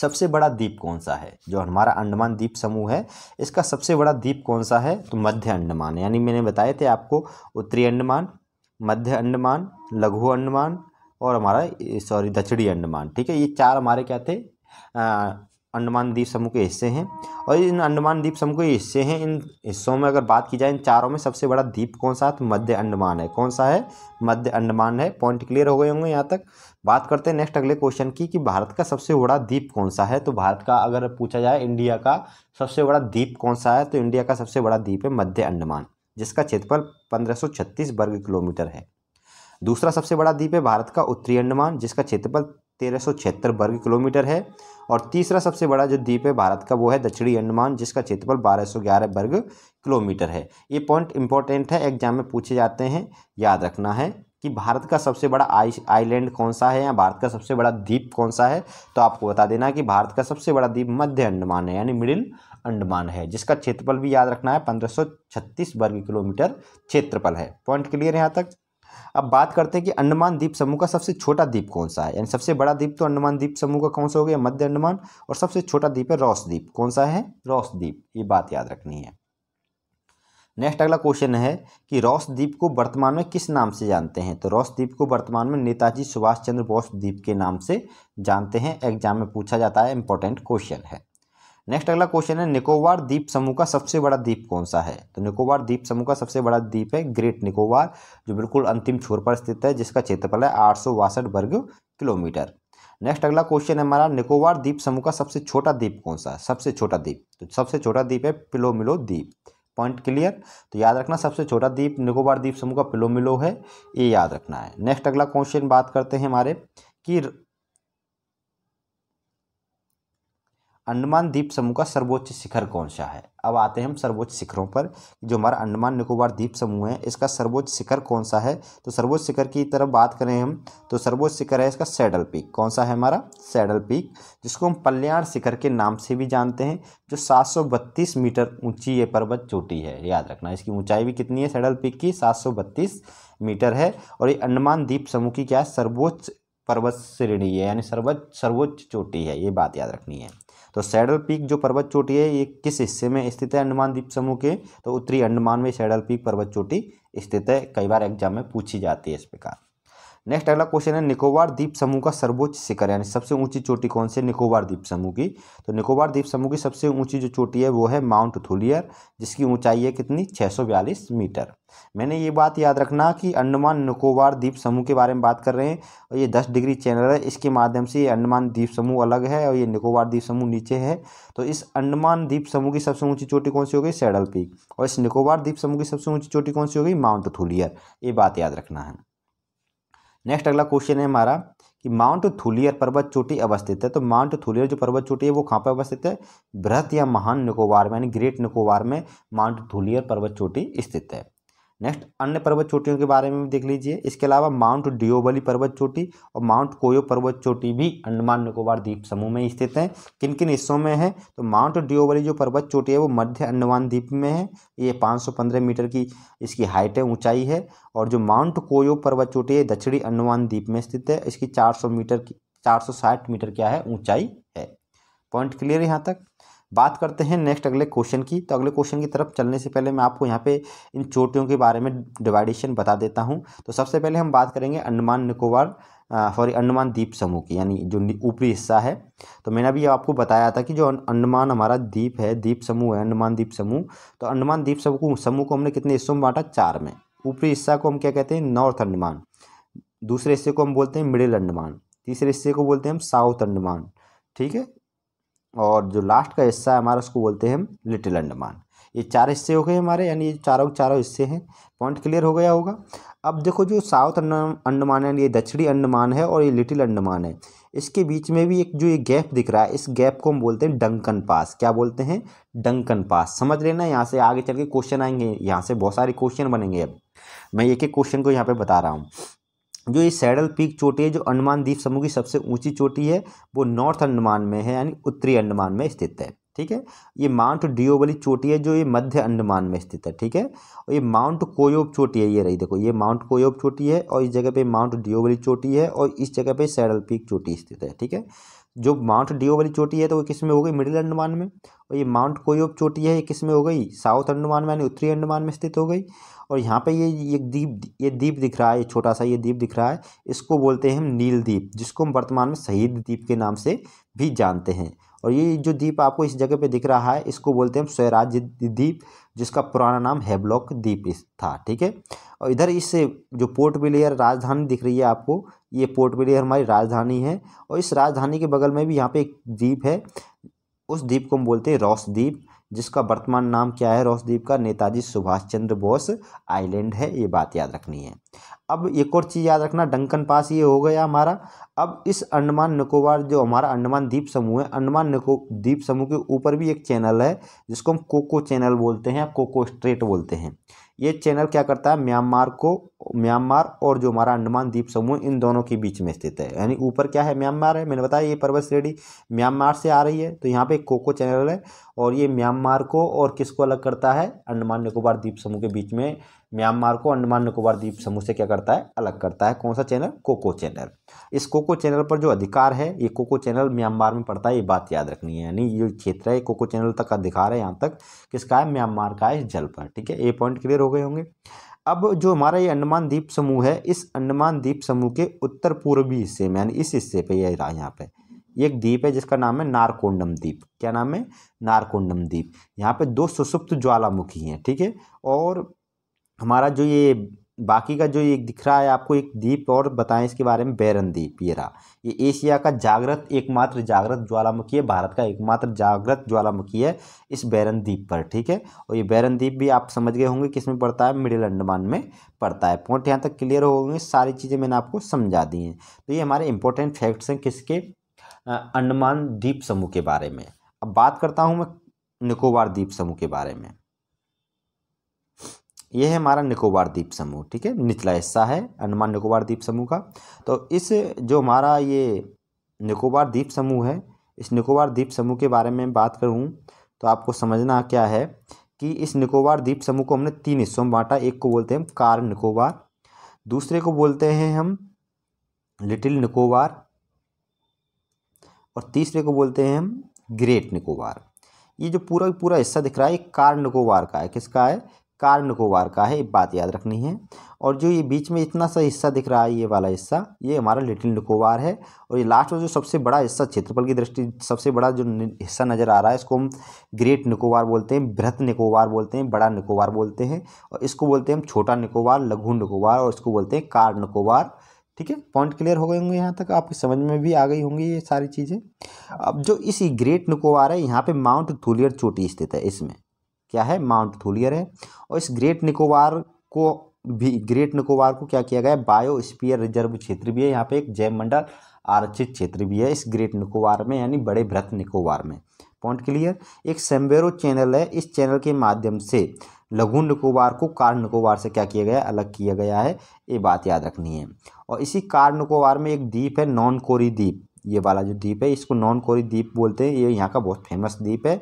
सबसे बड़ा द्वीप कौन सा है जो हमारा अंडमान द्वीप समूह है इसका सबसे बड़ा द्वीप कौन सा है तो मध्य अंडमान यानी मैंने बताए थे आपको उत्तरी अंडमान मध्य अंडमान लघु अंडमान और हमारा सॉरी दक्षिणी अंडमान ठीक है ये चार हमारे क्या थे अंडमान द्वीप समूह के हिस्से हैं और इन अंडमान द्वीप समूह के हिस्से हैं इन हिस्सों में अगर बात की जाए इन चारों में सबसे बड़ा द्वीप कौन सा है तो मध्य अंडमान है कौन सा है मध्य अंडमान है पॉइंट क्लियर हो गए होंगे यहाँ तक बात करते हैं नेक्स्ट अगले क्वेश्चन की कि भारत का सबसे बड़ा द्वीप कौन सा है तो भारत का अगर पूछा जाए इंडिया का सबसे बड़ा द्वीप कौन सा है तो इंडिया का सबसे बड़ा द्वीप है मध्य अंडमान जिसका क्षेत्रफल पंद्रह वर्ग किलोमीटर है दूसरा सबसे बड़ा द्वीप है भारत का उत्तरी अंडमान जिसका क्षेत्रफल तेरह वर्ग किलोमीटर है और तीसरा सबसे बड़ा जो द्वीप है भारत का वो है दक्षिणी अंडमान जिसका क्षेत्रफल 1211 वर्ग किलोमीटर है ये पॉइंट इंपॉर्टेंट है एग्जाम में पूछे जाते हैं याद रखना है कि भारत का सबसे बड़ा आई आईलैंड कौन सा है या भारत का सबसे बड़ा द्वीप कौन सा है तो आपको बता देना कि भारत का सबसे बड़ा द्वीप मध्य अंडमान है यानी मिडिल अंडमान है जिसका क्षेत्रफल भी याद रखना है पंद्रह वर्ग किलोमीटर क्षेत्रफल है पॉइंट क्लियर है यहाँ तक अब बात करते हैं कि अंडमान द्वीप समूह का सबसे छोटा द्वीप कौन सा है यानी सबसे बड़ा द्वीप तो अंडमान द्वीप समूह का कौन सा हो गया मध्य अंडमान और सबसे छोटा द्वीप है रॉस द्वीप कौन सा है रॉस द्वीप ये बात याद रखनी है नेक्स्ट अगला क्वेश्चन है कि रॉस द्वीप को वर्तमान में किस नाम से जानते हैं तो रॉस द्वीप को वर्तमान में नेताजी सुभाष चंद्र बोस द्वीप के नाम से जानते हैं एग्जाम में पूछा जाता है इंपॉर्टेंट क्वेश्चन है नेक्स्ट अगला क्वेश्चन है निकोबार द्वीप समूह का सबसे बड़ा द्वीप कौन सा है तो निकोबार द्वीप समूह का सबसे बड़ा द्वीप है ग्रेट निकोबार जो बिल्कुल अंतिम छोर पर स्थित है जिसका क्षेत्रफल है आठ वर्ग किलोमीटर नेक्स्ट अगला क्वेश्चन है हमारा निकोबार द्वीप समूह का सबसे छोटा द्वीप कौन सा है सबसे छोटा द्वीप तो सबसे छोटा द्वीप है पिलोमिलो द्वीप पॉइंट क्लियर तो याद रखना सबसे छोटा द्वीप निकोबार द्वीप समूह का पिलोमिलो है ये याद रखना है नेक्स्ट अगला क्वेश्चन बात करते हैं हमारे कि अंडमान द्वीप समूह का सर्वोच्च शिखर कौन सा है अब आते हैं हम सर्वोच्च शिखरों पर जो हमारा अंडमान निकोबार द्वीप समूह है इसका सर्वोच्च शिखर कौन सा है तो सर्वोच्च शिखर की तरफ बात करें हम तो सर्वोच्च शिखर है इसका सैडल पीक कौन सा है हमारा सैडल पीक जिसको हम पल्याण शिखर के नाम से भी जानते हैं जो सात मीटर ऊँची ये पर्वत चोटी है याद रखना इसकी ऊँचाई भी कितनी है सैडल पीक की सात मीटर है और ये अंडमान द्वीप समूह की क्या है सर्वोच्च पर्वत श्रेणी है यानी सर्वोच्च सर्वोच्च चोटी है ये बात याद रखनी है तो सैडल पीक जो पर्वत चोटी है ये किस हिस्से में स्थित है अंडमान द्वीप समूह के तो उत्तरी अंडमान में सैडल पीक पर्वत चोटी स्थित है कई बार एग्जाम में पूछी जाती है इस प्रकार नेक्स्ट अगला क्वेश्चन है निकोबार द्वीप समूह का सर्वोच्च शिखर यानी सबसे ऊंची चोटी कौन सी निकोबार द्वीप समूह की तो निकोबार द्वीप समूह की सबसे ऊंची जो चोटी है वो है माउंट थुलियर जिसकी ऊंचाई है कितनी 642 मीटर मैंने ये बात याद रखना कि अंडमान निकोबार द्वीप समूह के बारे में बात कर रहे हैं और ये दस डिग्री चैनल है इसके माध्यम से ये अंडमान द्वीप समूह अलग है और ये निकोबार द्वीप समूह नीचे है तो इस अंडमान द्वीप समूह की सबसे ऊंची चोटी कौन सी हो गई सैडल पीक और इस निकोबार द्वीप समूह की सबसे ऊंची चोटी कौन सी हो गई माउंट थुलियर ये बात याद रखना है नेक्स्ट अगला क्वेश्चन है हमारा कि माउंट थुलियर पर्वत चोटी अवस्थित है तो माउंट थुलियर जो पर्वत चोटी है वो कहाँ पर अवस्थित है बृहत या महान निकोबार में यानी ग्रेट निकोबार में माउंट थुलियर पर्वत चोटी स्थित है नेक्स्ट अन्य पर्वत चोटियों के बारे में भी देख लीजिए इसके अलावा माउंट डियोबली पर्वत चोटी और माउंट कोयो पर्वत चोटी भी अंडमान निकोबार द्वीप समूह में स्थित हैं किन किन हिस्सों में है तो माउंट डियोबली जो पर्वत चोटी है वो मध्य अंडमान द्वीप में है ये 515 मीटर की इसकी हाइट है ऊंचाई है और जो माउंट कोयो पर्वत चोटी है दक्षिणी अंडमान द्वीप में स्थित है इसकी चार मीटर की चार मीटर क्या है ऊँचाई है पॉइंट क्लियर यहाँ तक बात करते हैं नेक्स्ट अगले क्वेश्चन की तो अगले क्वेश्चन की तरफ चलने से पहले मैं आपको यहाँ पे इन चोटियों के बारे में डिवाइडेशन बता देता हूँ तो सबसे पहले हम बात करेंगे अंडमान निकोबार सॉरी अंडमान द्वीप समूह की यानी जो ऊपरी हिस्सा है तो मैंने अभी आपको बताया था कि जो अं, अंडमान हमारा द्वीप है द्वीप समूह है अंडमान द्वीप समूह तो अंडमान द्वीप समूह समूह को हमने कितने हिस्सों में बांटा चार में ऊपरी हिस्सा को हम क्या कहते हैं नॉर्थ अंडमान दूसरे हिस्से को हम बोलते हैं मिडिल अंडमान तीसरे हिस्से को बोलते हैं हम साउथ अंडमान ठीक है और जो लास्ट का हिस्सा है हमारा उसको बोलते हैं हम लिटिल अंडमान ये चार हिस्से हो गए हमारे यानी ये चारों चारों हिस्से हैं पॉइंट क्लियर हो गया होगा अब देखो जो साउथ अंडमान है ये दक्षिणी अंडमान है और ये लिटिल अंडमान है इसके बीच में भी एक जो ये गैप दिख रहा है इस गैप को हम बोलते हैं डंकन पास क्या बोलते हैं डंकन पास समझ लेना यहाँ से आगे चल के क्वेश्चन आएंगे यहाँ से बहुत सारे क्वेश्चन बनेंगे अब मैं एक एक क्वेश्चन को यहाँ पर बता रहा हूँ जो ये सैडल पीक चोटी है जो अंडमान द्वीप समूह की सबसे ऊंची चोटी है वो नॉर्थ अंडमान में है यानी उत्तरी अंडमान में स्थित है ठीक है ये माउंट डियो वाली चोटी है जो ये मध्य अंडमान में स्थित है ठीक है और ये माउंट कोयोब चोटी है ये रही देखो ये माउंट कोयोब चोटी है और इस जगह पे माउंट डियो वाली चोटी है और इस जगह पे सैडल पीक चोटी स्थित है ठीक है जो माउंट डीओ वाली चोटी है तो वो किस में हो गई मिडिल अंडमान में और ये माउंट कोई चोटी है ये किस में हो गई साउथ अंडमान में यानी उत्तरी अंडमान में स्थित हो गई और यहाँ पे ये ये द्वीप ये द्वीप दिख रहा है ये छोटा सा ये द्वीप दिख रहा है इसको बोलते हैं हम नील द्वीप जिसको हम वर्तमान में शहीद द्वीप के नाम से भी जानते हैं और ये जो द्वीप आपको इस जगह पे दिख रहा है इसको बोलते हैं स्वराज द्वीप जिसका पुराना नाम हैब्लॉक द्वीप था ठीक है और इधर इस जो पोर्ट विलियर राजधानी दिख रही है आपको ये पोर्ट ब्लेयर हमारी राजधानी है और इस राजधानी के बगल में भी यहाँ पे एक द्वीप है उस द्वीप को हम बोलते हैं रॉस द्वीप जिसका वर्तमान नाम क्या है द्वीप का नेताजी सुभाष चंद्र बोस आइलैंड है ये बात याद रखनी है अब एक और चीज़ याद रखना डंकन पास ये हो गया हमारा अब इस अंडमान निकोबार जो हमारा अंडमान द्वीप समूह है अंडमान निको द्वीप समूह के ऊपर भी एक चैनल है जिसको हम कोको चैनल बोलते हैं या कोको स्ट्रेट बोलते हैं ये चैनल क्या करता है म्यांमार को म्यांमार और जो हमारा अंडमान द्वीप समूह इन दोनों के बीच में स्थित है यानी ऊपर क्या है म्यांमार है मैंने बताया ये पर्वत श्रेणी म्यांमार से आ रही है तो यहाँ पे कोको चैनल है और ये म्यांमार को और किसको अलग करता है अंडमान निकोबार द्वीप समूह के बीच में म्यांमार को अंडमान निकोबार द्वीप समूह से क्या करता है अलग करता है कौन सा चैनल कोको चैनल इस कोको चैनल पर जो अधिकार है ये कोको चैनल म्यांमार में पड़ता है ये बात याद रखनी है यानी ये क्षेत्र है कोको चैनल तक अधिकार है यहाँ तक किसका है म्यांमार का है इस जल पर ठीक है ये पॉइंट क्लियर हो गए होंगे अब जो हमारा ये अंडमान द्वीप समूह है इस अंडमान द्वीप समूह के उत्तर पूर्वी हिस्से में यानी इस हिस्से पर यह रहा यहाँ पर एक द्वीप है जिसका नाम है नारकोंडम द्वीप क्या नाम है नारकोंडम द्वीप यहाँ पे दो सुसुप्त ज्वालामुखी हैं ठीक है और हमारा जो ये बाकी का जो ये दिख रहा है आपको एक द्वीप और बताएं इसके बारे में बैरन द्वीप ये रहा ये एशिया का जागृत एकमात्र जागृत ज्वालामुखी है भारत का एकमात्र जागृत ज्वालामुखी है इस बैरन द्वीप पर ठीक है और ये बैरन द्वीप भी आप समझ गए होंगे किस में पड़ता है मिडिल अंडमान में पड़ता है पॉइंट यहाँ तक क्लियर हो गए सारी चीज़ें मैंने आपको समझा दी हैं तो ये हमारे इंपॉर्टेंट फैक्ट्स हैं किसके अंडमान द्वीप समूह के बारे में अब बात करता हूँ मैं निकोबार द्वीप समूह के बारे में ये है हमारा निकोबार द्वीप समूह ठीक है निचला हिस्सा है अंडमान निकोबार द्वीप समूह का तो इस जो हमारा ये निकोबार द्वीप समूह है इस निकोबार द्वीप समूह के बारे में बात करूँ तो आपको समझना क्या है कि इस निकोबार द्वीप समूह को हमने तीन हिस्सों में बांटा एक को बोलते हैं कार निकोबार दूसरे को बोलते हैं हम लिटिल निकोबार और तीसरे को बोलते हैं हम ग्रेट निकोबार ये जो पूरा पूरा हिस्सा दिख रहा है ये कार निकोबार का है किसका है कार निकोबार का है ये बात याद रखनी है और जो ये बीच में इतना सा हिस्सा दिख रहा है ये वाला हिस्सा ये हमारा लिटिल निकोबार है और ये लास्ट में जो सबसे बड़ा हिस्सा क्षेत्रफल की दृष्टि सबसे बड़ा जो हिस्सा नज़र आ रहा है इसको हम ग्रेट निकोबार बोलते हैं बृहत निकोबार बोलते हैं बड़ा निकोबार बोलते हैं और इसको बोलते हैं हम छोटा निकोबार लघु निकोबार और इसको बोलते हैं कार निकोबार ठीक है पॉइंट क्लियर हो गए होंगे यहाँ तक आपकी समझ में भी आ गई होंगी ये सारी चीज़ें अब जो इस ग्रेट निकोबार है यहाँ पे माउंट धूलियर चोटी स्थित है इसमें क्या है माउंट थोलियर है और इस ग्रेट निकोबार को भी ग्रेट निकोबार को क्या किया गया है बायोस्पीयर रिजर्व क्षेत्र भी है यहाँ पे एक जैव मंडल आरक्षित क्षेत्र भी है इस ग्रेट निकोबार में यानी बड़े भ्रत निकोबार में पॉइंट क्लियर एक सेम्बेरो चैनल है इस चैनल के माध्यम से लघु निकोबार को कार निकोबार से क्या किया गया अलग किया गया है ये बात याद रखनी है और इसी कार निकोबार में एक द्वीप है नॉन कोरी द्वीप ये वाला जो द्वीप है इसको नॉन कोरी द्वीप बोलते हैं ये यहाँ का बहुत फेमस द्वीप है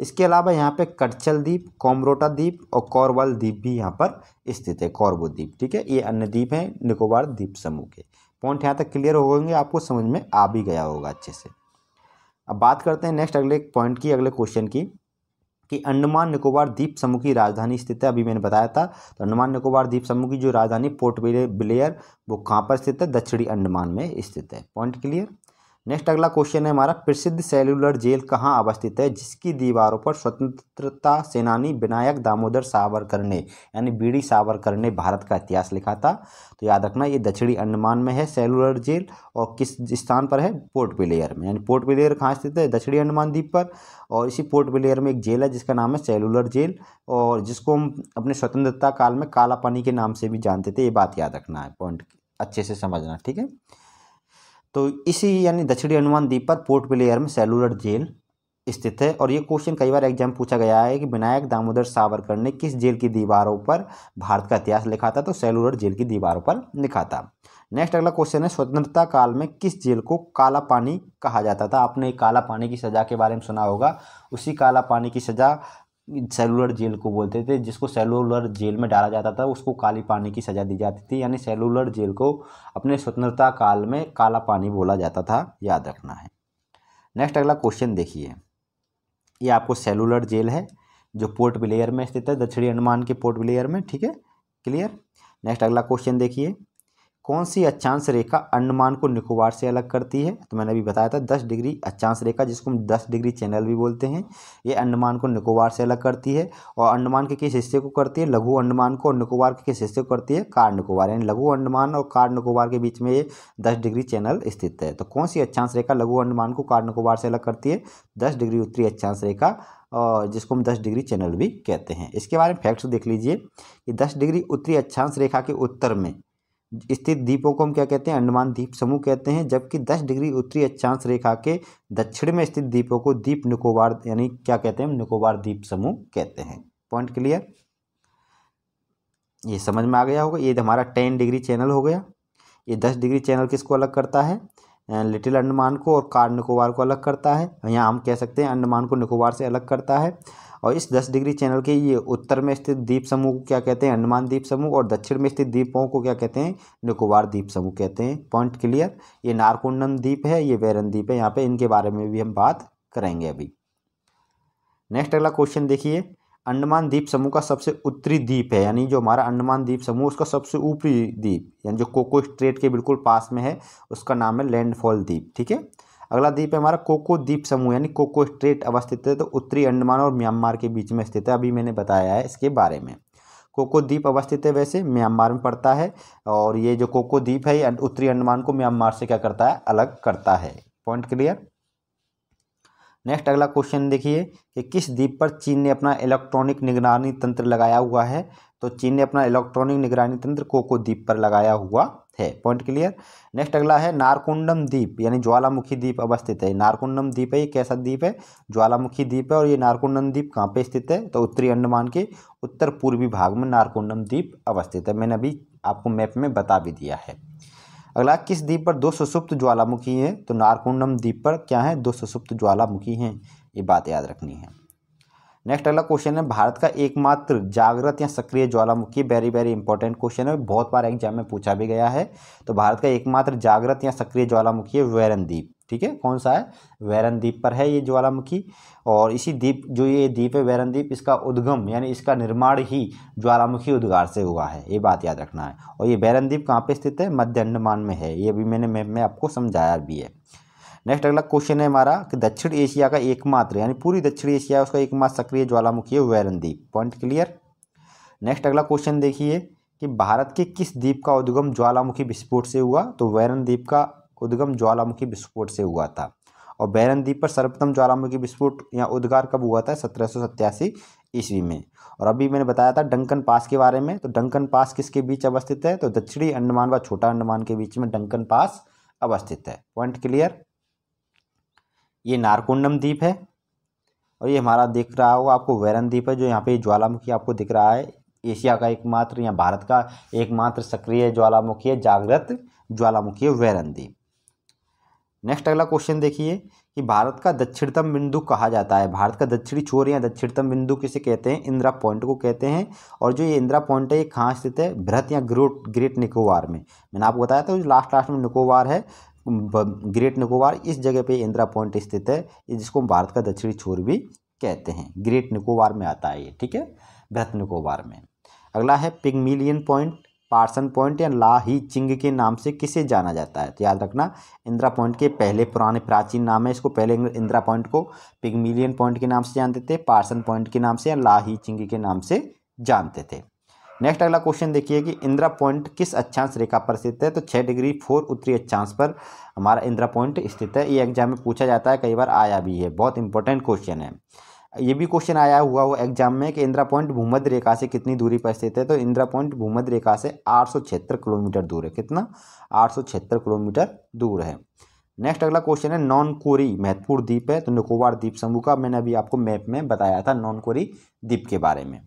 इसके अलावा यहाँ पे कटचल द्वीप कॉमरोटा द्वीप और कौरवल द्वीप भी यहाँ पर स्थित है कौरवो द्वीप ठीक है ये अन्य द्वीप हैं निकोबार द्वीप समूह के पॉइंट यहाँ तक क्लियर हो गएंगे आपको समझ में आ भी गया होगा अच्छे से अब बात करते हैं नेक्स्ट अगले पॉइंट की अगले क्वेश्चन की कि अंडमान निकोबार द्वीप समूह की राजधानी स्थित है अभी मैंने बताया था तो अंडमान निकोबार द्वीप समूह की जो राजधानी पोर्ट ब्लेयर वो कहाँ पर स्थित है दक्षिणी अंडमान में स्थित है पॉइंट क्लियर नेक्स्ट अगला क्वेश्चन है हमारा प्रसिद्ध सेलुलर जेल कहाँ अवस्थित है जिसकी दीवारों पर स्वतंत्रता सेनानी विनायक दामोदर सावरकर ने यानी बीड़ी सावरकर ने भारत का इतिहास लिखा था तो याद रखना ये दक्षिणी अंडमान में है सेलुलर जेल और किस स्थान पर है पोर्ट ब्लेयर में यानी पोर्ट ब्लेयर कहाँ स्थित है दक्षिणी अंडमान द्वीप पर और इसी पोर्ट ब्लेयर में एक जेल है जिसका नाम है सेलुलर जेल और जिसको हम अपने स्वतंत्रता काल में काला पानी के नाम से भी जानते थे ये बात याद रखना है पॉइंट अच्छे से समझना ठीक है तो इसी यानी दक्षिणी अनुमान द्वीप पर पोर्ट ब्लेयर में सेलुलर जेल स्थित है और ये क्वेश्चन कई बार एग्जाम पूछा गया है कि विनायक दामोदर सावरकर ने किस जेल की दीवारों पर भारत का इतिहास लिखा था तो सेलुलर जेल की दीवारों पर लिखा था नेक्स्ट अगला क्वेश्चन है स्वतंत्रता काल में किस जेल को काला पानी कहा जाता था आपने काला पानी की सज़ा के बारे में सुना होगा उसी काला पानी की सज़ा सेलुलर जेल को बोलते थे जिसको सेलुलर जेल में डाला जाता था उसको काली पानी की सज़ा दी जाती थी यानी सेलुलर जेल को अपने स्वतंत्रता काल में काला पानी बोला जाता था याद रखना है नेक्स्ट अगला क्वेश्चन देखिए ये आपको सेलुलर जेल है जो पोर्ट ब्लेयर में स्थित है दक्षिणी अंडमान के पोर्ट ब्लेयर में ठीक है क्लियर नेक्स्ट अगला क्वेश्चन देखिए कौन सी अक्षांश रेखा अंडमान को निकोबार से अलग करती है तो मैंने अभी बताया था दस डिग्री अक्षांश रेखा जिसको हम दस डिग्री चैनल भी बोलते हैं ये अंडमान को निकोबार से अलग करती है और अंडमान के किस हिस्से को करती है लघु अंडमान को और निकोबार के किस हिस्से को करती है कार निकोबार यानी लघु अंडमान और कार निकोबार के बीच में ये दस डिग्री चैनल स्थित है तो कौन सी अक्षांश रेखा लघु अंडमान को कार निकोबार से अलग करती है दस डिग्री उत्तरी अक्षांश रेखा और जिसको हम 10 डिग्री चैनल भी कहते हैं इसके बारे में फैक्ट्स देख लीजिए कि 10 डिग्री उत्तरी अक्षांश रेखा के उत्तर में स्थित द्वीपों को हम क्या कहते हैं अंडमान द्वीप समूह कहते हैं जबकि 10 डिग्री उत्तरी अक्षांश रेखा के दक्षिण में स्थित द्वीपों को द्वीप निकोबार यानी क्या कहते हैं निकोबार द्वीप समूह कहते हैं पॉइंट क्लियर ये समझ में आ गया होगा ये हमारा टेन डिग्री चैनल हो गया ये दस डिग्री चैनल किसको अलग करता है लिटिल अंडमान को और कार निकोबार को अलग करता है यहाँ हम कह सकते हैं अंडमान को निकोबार से अलग करता है और इस दस डिग्री चैनल के ये उत्तर में स्थित द्वीप समूह को क्या कहते हैं अंडमान द्वीप समूह और दक्षिण में स्थित द्वीपों को क्या कहते हैं निकोबार द्वीप समूह कहते हैं पॉइंट क्लियर ये नारकुंडम द्वीप है ये वैरन द्वीप है यहाँ पर इनके बारे में भी हम बात करेंगे अभी नेक्स्ट अगला क्वेश्चन देखिए अंडमान द्वीप समूह का सबसे उत्तरी द्वीप है यानी जो हमारा अंडमान द्वीप समूह उसका सबसे ऊपरी द्वीप यानी जो कोको स्ट्रेट के बिल्कुल पास में है उसका नाम है लैंडफॉल द्वीप ठीक है अगला द्वीप है हमारा कोको द्वीप समूह यानी कोको स्ट्रेट अवस्थित है तो उत्तरी अंडमान और म्यांमार के बीच में स्थित है अभी मैंने बताया है इसके बारे में कोको द्वीप अवस्थित है वैसे म्यांमार में पड़ता है और ये जो कोको द्वीप है उत्तरी अंडमान को म्यांमार से क्या करता है अलग करता है पॉइंट क्लियर नेक्स्ट अगला क्वेश्चन देखिए कि किस द्वीप पर चीन ने अपना इलेक्ट्रॉनिक निगरानी तंत्र लगाया हुआ है तो चीन ने अपना इलेक्ट्रॉनिक निगरानी तंत्र कोको द्वीप पर लगाया हुआ है पॉइंट क्लियर नेक्स्ट अगला है नारकुंडम द्वीप यानी ज्वालामुखी द्वीप अवस्थित है नारकुंडम द्वीप है ये कैसा द्वीप है ज्वालामुखी द्वीप है और ये नारकुंडम द्वीप कहाँ पे स्थित है तो उत्तरी अंडमान के उत्तर पूर्वी भाग में नारकुंडम द्वीप अवस्थित है मैंने अभी आपको मैप में बता भी दिया है अगला किस द्वीप पर दो सुसुप्त ज्वालामुखी है तो नारकुंडम द्वीप पर क्या है दो सुसुप्त ज्वालामुखी हैं ये बात याद रखनी है नेक्स्ट अगला क्वेश्चन है भारत का एकमात्र जागृत या सक्रिय ज्वालामुखी वेरी वेरी इंपॉर्टेंट क्वेश्चन है बहुत बार एग्जाम में पूछा भी गया है तो भारत का एकमात्र जागृत या सक्रिय ज्वालामुखी है वैरन द्वीप ठीक है कौन सा है वैरन द्वीप पर है ये ज्वालामुखी और इसी द्वीप जो ये द्वीप है वैरन द्वीप इसका उद्गम यानी इसका निर्माण ही ज्वालामुखी उद्गार से हुआ है ये बात याद रखना है और ये वैरन द्वीप कहाँ पर स्थित है मध्य अंडमान में है ये अभी मैंने मैप में आपको समझाया भी है नेक्स्ट अगला क्वेश्चन है हमारा कि दक्षिण एशिया का एकमात्र यानी पूरी दक्षिण एशिया उसका एकमात्र सक्रिय ज्वालामुखी है वैरनदीप पॉइंट क्लियर नेक्स्ट अगला क्वेश्चन देखिए कि भारत के किस द्वीप का उद्गम ज्वालामुखी विस्फोट से हुआ तो वैरन द्वीप का उद्गम ज्वालामुखी विस्फोट से हुआ था और बैरन द्वीप पर सर्वप्रथम ज्वालामुखी विस्फोट या उद्गार कब हुआ था सत्रह सौ सत्तासी ईस्वी में और अभी मैंने बताया था डंकन पास के बारे में तो डंकन पास किसके बीच अवस्थित है तो दक्षिणी अंडमान व छोटा अंडमान के बीच में डंकन पास अवस्थित है पॉइंट क्लियर ये नारकुंडम द्वीप है और ये हमारा दिख रहा होगा आपको वैरन द्वीप है जो यहाँ पे ज्वालामुखी आपको दिख रहा है एशिया का एकमात्र या भारत का एकमात्र सक्रिय ज्वालामुखी है जागृत ज्वालामुखी है वैरन द्वीप नेक्स्ट अगला क्वेश्चन देखिए कि भारत का दक्षिणतम बिंदु कहा जाता है भारत का दक्षिणी छोर या दक्षिणतम बिंदु किसे कहते हैं इंदिरा पॉइंट को कहते हैं और जो ये इंदिरा पॉइंट है ये कहाँ स्थित है बृहत या ग्रोट ग्रेट निकोबार में मैंने आपको बताया था जो लास्ट लास्ट में निकोबार है ग्रेट निकोबार इस जगह पे इंदिरा पॉइंट स्थित है जिसको हम भारत का दक्षिणी छोर भी कहते हैं ग्रेट निकोबार में आता है ये ठीक है बृहत निकोबार में अगला है पिगमिलियन पॉइंट पार्सन पॉइंट या ला ही चिंग के नाम से किसे जाना जाता है तो याद रखना इंदिरा पॉइंट के पहले पुराने प्राचीन नाम है इसको पहले इंदिरा पॉइंट को पिगमिलियन पॉइंट के नाम से जानते थे पार्सन पॉइंट के नाम से या ला ही चिंग के नाम से जानते थे नेक्स्ट अगला क्वेश्चन देखिए कि इंदिरा पॉइंट किस अक्षांश रेखा पर स्थित है तो छः डिग्री फोर उत्तरी अक्षांश पर हमारा इंदिरा पॉइंट स्थित है ये एग्जाम में पूछा जाता है कई बार आया भी है बहुत इंपॉर्टेंट क्वेश्चन है ये भी क्वेश्चन आया हुआ वो एग्जाम में कि इंदिरा पॉइंट भूमध्य रेखा से कितनी दूरी पर स्थित है तो इंदिरा पॉइंट भूमध्य रेखा से आठ किलोमीटर दूर है कितना आठ किलोमीटर दूर है नेक्स्ट अगला क्वेश्चन है नॉन कोरी महत्वपूर्ण द्वीप है तो निकोबार द्वीप समूह का मैंने अभी आपको मैप में बताया था नॉन कोरी द्वीप के बारे में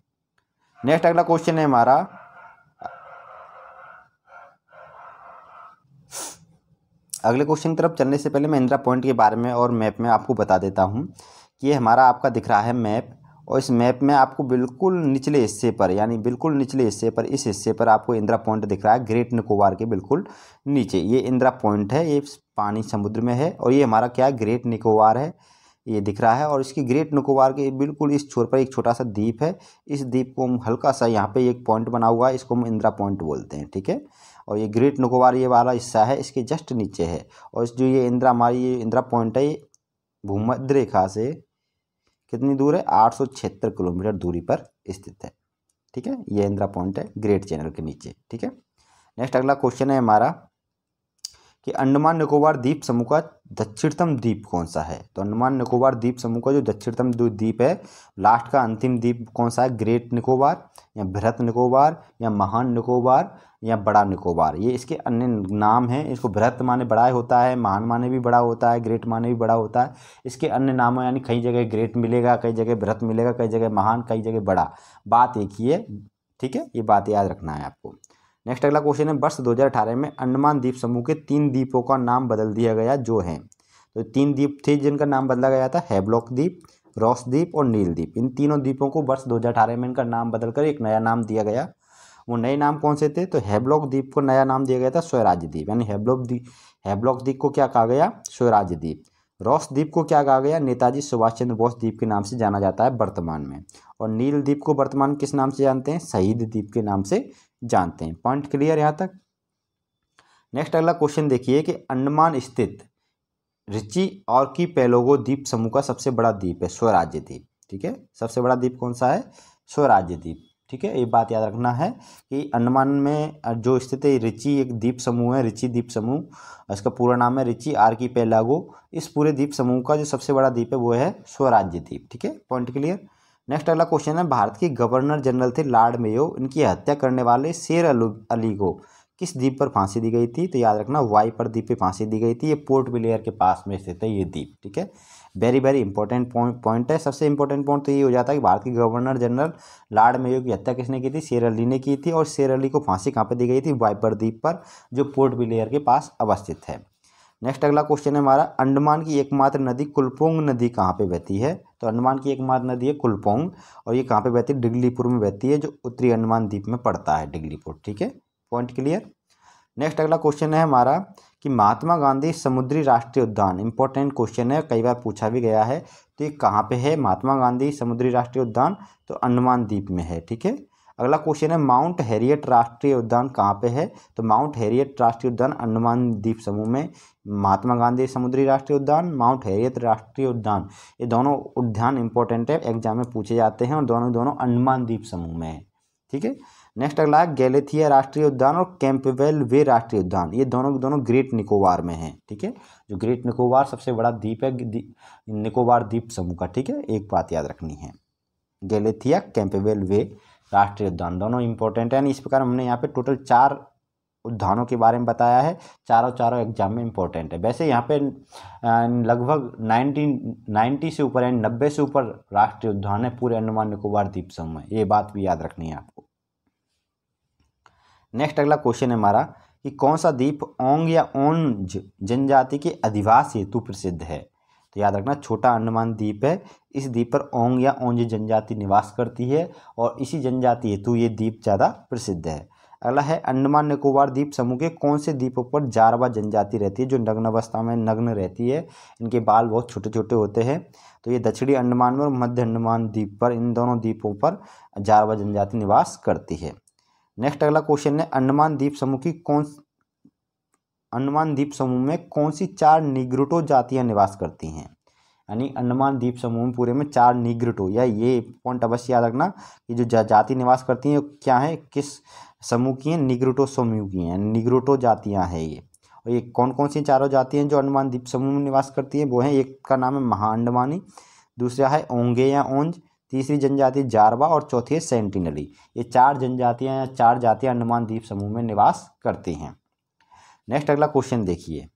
नेक्स्ट अगला क्वेश्चन है हमारा अगले क्वेश्चन की तरफ चलने से पहले मैं इंदिरा पॉइंट के बारे में और मैप में आपको बता देता हूँ कि ये हमारा आपका दिख रहा है मैप और इस मैप में आपको बिल्कुल निचले हिस्से पर यानी बिल्कुल निचले हिस्से पर इस हिस्से पर आपको इंदिरा पॉइंट दिख रहा है ग्रेट निकोबार के बिल्कुल नीचे ये इंदिरा पॉइंट है ये पानी समुद्र में है और ये हमारा क्या है ग्रेट निकोबार है ये दिख रहा है और इसकी ग्रेट निकोबार के बिल्कुल इस छोर पर एक छोटा सा द्वीप है इस द्वीप को हम हल्का सा यहाँ पे एक पॉइंट बना हुआ है इसको हम इंदिरा पॉइंट बोलते हैं ठीक है और ये ग्रेट निकोबार ये वाला हिस्सा है इसके जस्ट नीचे है और जो ये इंदिरा हमारी ये इंदिरा पॉइंट है ये भूमध्य रेखा से कितनी दूर है आठ किलोमीटर दूरी पर स्थित है ठीक है ये इंदिरा पॉइंट है ग्रेट चैनल के नीचे ठीक है नेक्स्ट अगला क्वेश्चन है हमारा कि अंडमान निकोबार द्वीप समूह का दक्षिणतम द्वीप कौन सा है तो अंडमान निकोबार द्वीप समूह का जो दक्षिणतम द्वीप है लास्ट का अंतिम द्वीप कौन सा है ग्रेट निकोबार या बृहत निकोबार या महान निकोबार या बड़ा निकोबार ये इसके अन्य नाम हैं इसको बृहत माने बड़ा होता है महान माने भी बड़ा होता है ग्रेट माने भी बड़ा होता है इसके अन्य नाम यानी कई जगह ग्रेट मिलेगा कई जगह बृहत मिलेगा कई जगह महान कई जगह बड़ा बात एक ही है ठीक है ये बात याद रखना है आपको नेक्स्ट अगला क्वेश्चन है वर्ष 2018 में अंडमान द्वीप समूह के तीन द्वीपों का नाम बदल दिया गया जो है तो तीन द्वीप थे जिनका नाम बदला गया था हैब्लॉक द्वीप रॉस द्वीप और नील द्वीप इन तीनों द्वीपों को वर्ष 2018 में इनका नाम बदलकर एक नया नाम दिया गया वो नए नाम कौन से थे तो हैब्लॉक द्वीप को नया नाम दिया गया था स्वराज द्वीप यानी हैब्लॉक द्वीप हैब्लॉक द्वीप को क्या कहा गया स्वराज द्वीप रॉस द्वीप को क्या कहा गया नेताजी सुभाष चंद्र बोस द्वीप के नाम से जाना जाता है वर्तमान में और नील द्वीप को वर्तमान किस नाम से जानते हैं शहीद द्वीप के नाम से जानते हैं पॉइंट क्लियर यहाँ तक नेक्स्ट अगला क्वेश्चन देखिए कि अंडमान स्थित रिची और की पेलोगो द्वीप समूह का सबसे बड़ा द्वीप है स्वराज्य द्वीप ठीक है सबसे बड़ा द्वीप कौन सा है स्वराज्य द्वीप ठीक है ये बात याद रखना है कि अंडमान में जो स्थित है रिची एक द्वीप समूह है रिची द्वीप समूह इसका पूरा नाम है रिची आर की पेलागो इस पूरे द्वीप समूह का जो सबसे बड़ा द्वीप है वो है स्वराज्य द्वीप ठीक है पॉइंट क्लियर नेक्स्ट अगला क्वेश्चन है भारत के गवर्नर जनरल थे लार्ड मेयो इनकी हत्या करने वाले शेर अली को किस द्वीप पर फांसी दी गई थी तो याद रखना वाई पर द्वीप पर फांसी दी गई थी ये पोर्ट ब्लेयर के पास में स्थित है ये द्वीप ठीक है वेरी वेरी इंपॉर्टेंट पॉइंट है सबसे इंपॉर्टेंट पॉइंट तो ये हो जाता है कि भारत के गवर्नर जनरल लाड मेयो की हत्या किसने की थी अली ने की थी और अली को फांसी कहाँ पर दी गई थी वाइपर द्वीप पर जो पोर्ट ब्लेयर के पास अवस्थित है नेक्स्ट अगला क्वेश्चन है हमारा अंडमान की एकमात्र नदी कुलपोंग नदी कहाँ पे बहती है तो अंडमान की एकमात्र नदी है कुलपोंग और ये कहाँ पे बहती है डिगलीपुर में बहती है जो उत्तरी अंडमान द्वीप में पड़ता है डिगलीपुर ठीक है पॉइंट क्लियर नेक्स्ट अगला क्वेश्चन है हमारा कि महात्मा गांधी समुद्री राष्ट्रीय उद्यान इंपॉर्टेंट क्वेश्चन है कई बार पूछा भी गया है तो ये कहाँ पे है महात्मा गांधी समुद्री राष्ट्रीय उद्यान तो अंडमान द्वीप में है ठीक है अगला क्वेश्चन है माउंट हैरियट राष्ट्रीय उद्यान कहाँ पे है तो माउंट हैरियट राष्ट्रीय उद्यान अंडमान द्वीप समूह में महात्मा गांधी समुद्री राष्ट्रीय उद्यान माउंट हैरियत राष्ट्रीय उद्यान ये दोनों उद्यान इंपॉर्टेंट है एग्जाम में पूछे जाते हैं और दोनों दोनों अंडमान द्वीप समूह में है ठीक है नेक्स्ट अगला है गैलेथिया राष्ट्रीय उद्यान और कैंपवेल वे राष्ट्रीय उद्यान ये दोनों के दोनों ग्रेट निकोबार में हैं ठीक है जो ग्रेट निकोबार सबसे बड़ा द्वीप है निकोबार द्वीप समूह का ठीक है एक बात याद रखनी है गैलेथिया कैंपवेल वे राष्ट्रीय उद्यान दोनों इंपॉर्टेंट हैं इस प्रकार हमने यहाँ पे टोटल चार उद्यानों के बारे में बताया है चारों चारों एग्जाम में इंपॉर्टेंट है वैसे यहाँ पे लगभग नाइनटीन नाइन्टी से ऊपर एंड नब्बे से ऊपर राष्ट्रीय उद्यान है पूरे अंडमान निकोबार द्वीप समूह में ये बात भी याद रखनी है आपको नेक्स्ट अगला क्वेश्चन है हमारा कि कौन सा द्वीप ओंग या ओंज जनजाति के अधिवास हेतु प्रसिद्ध है तो याद रखना छोटा अंडमान द्वीप है इस द्वीप पर ओंग या ओंज जनजाति निवास करती है और इसी जनजाति हेतु ये द्वीप ज़्यादा प्रसिद्ध है अगला है अंडमान निकोबार द्वीप समूह के कौन से द्वीपों पर जारवा जनजाति रहती है जो नग्न अवस्था में नग्न रहती है इनके बाल बहुत छोटे छोटे होते हैं तो ये दक्षिणी अंडमान में और मध्य अंडमान द्वीप पर इन दोनों द्वीपों पर जारवा जनजाति निवास करती है नेक्स्ट अगला क्वेश्चन है अंडमान द्वीप समूह की कौन अंडमान द्वीप समूह में कौन सी चार निगरुटो जातियां निवास करती हैं यानी अंडमान द्वीप समूह में पूरे में चार निगरुटो या ये पॉइंट अवश्य याद रखना कि जो जाति निवास करती हैं क्या है किस समूह की हैं निगरुटो समूह की हैं निगरुटो जातियाँ हैं ये और ये कौन कौन सी चारों जाति हैं जो अंडमान द्वीप समूह में निवास करती हैं वो हैं एक का नाम है महाअंडमानी दूसरा है ओंगे या ओंज तीसरी जनजाति जारवा और चौथी है सेंटिनली ये चार जनजातियाँ या चार जातियाँ अंडमान द्वीप समूह में निवास करती हैं नेक्स्ट अगला क्वेश्चन देखिए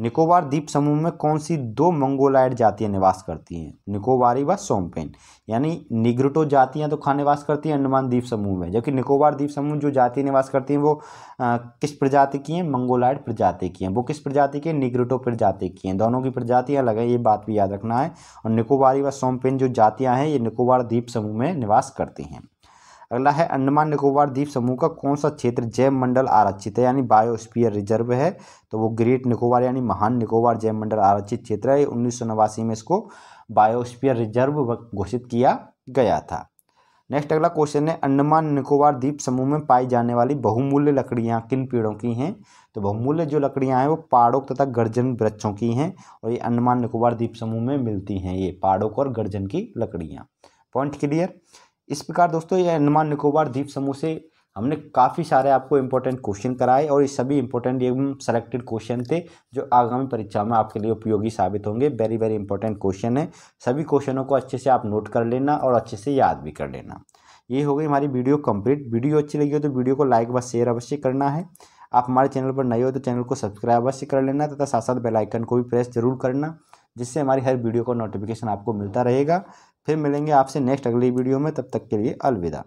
निकोबार द्वीप समूह में कौन सी दो मंगोलाइड जातियां निवास करती हैं निकोबारी व सोमपेन यानी निग्रोटो जातियां तो कहाँ निवास करती हैं अंडमान द्वीप समूह में जबकि निकोबार द्वीप समूह जो जाति निवास करती हैं वो आ, किस प्रजाति की हैं मंगोलाइड प्रजाति की हैं वो किस प्रजाति की निग्रोटो प्रजाति की हैं दोनों की प्रजातियाँ अलग है ये बात भी याद रखना है और निकोबारी व सोमपेन जो जातियाँ हैं ये निकोबार द्वीप समूह में निवास करती हैं अगला है अंडमान निकोबार द्वीप समूह का कौन सा क्षेत्र जैव मंडल आरक्षित है यानी बायोस्पियर रिजर्व है तो वो ग्रेट निकोबार यानी महान निकोबार जैव मंडल आरक्षित क्षेत्र है उन्नीस में इसको बायोस्पियर रिजर्व घोषित किया गया था नेक्स्ट अगला क्वेश्चन है अंडमान निकोबार द्वीप समूह में पाई जाने वाली बहुमूल्य लकड़ियाँ किन पेड़ों की हैं तो बहुमूल्य जो लकड़ियाँ हैं वो पहाड़ों तथा गर्जन वृक्षों की हैं और ये अंडमान निकोबार द्वीप समूह में मिलती हैं ये पहाड़ों और गर्जन की लकड़ियाँ पॉइंट क्लियर इस प्रकार दोस्तों ये अंडमान निकोबार द्वीप समूह से हमने काफ़ी सारे आपको इम्पोर्टेंट क्वेश्चन कराए और ये सभी इम्पोर्टेंट एवं सेलेक्टेड क्वेश्चन थे जो आगामी परीक्षा में आपके लिए उपयोगी साबित होंगे वेरी वेरी इंपॉर्टेंट क्वेश्चन है सभी क्वेश्चनों को अच्छे से आप नोट कर लेना और अच्छे से याद भी कर लेना ये हो गई हमारी वीडियो कंप्लीट वीडियो अच्छी लगी हो तो वीडियो को लाइक व शेयर अवश्य करना है आप हमारे चैनल पर नए हो तो चैनल को सब्सक्राइब अवश्य कर लेना तथा साथ साथ बेलाइकन को भी प्रेस जरूर करना जिससे हमारी हर वीडियो का नोटिफिकेशन आपको मिलता रहेगा फिर मिलेंगे आपसे नेक्स्ट अगली वीडियो में तब तक के लिए अलविदा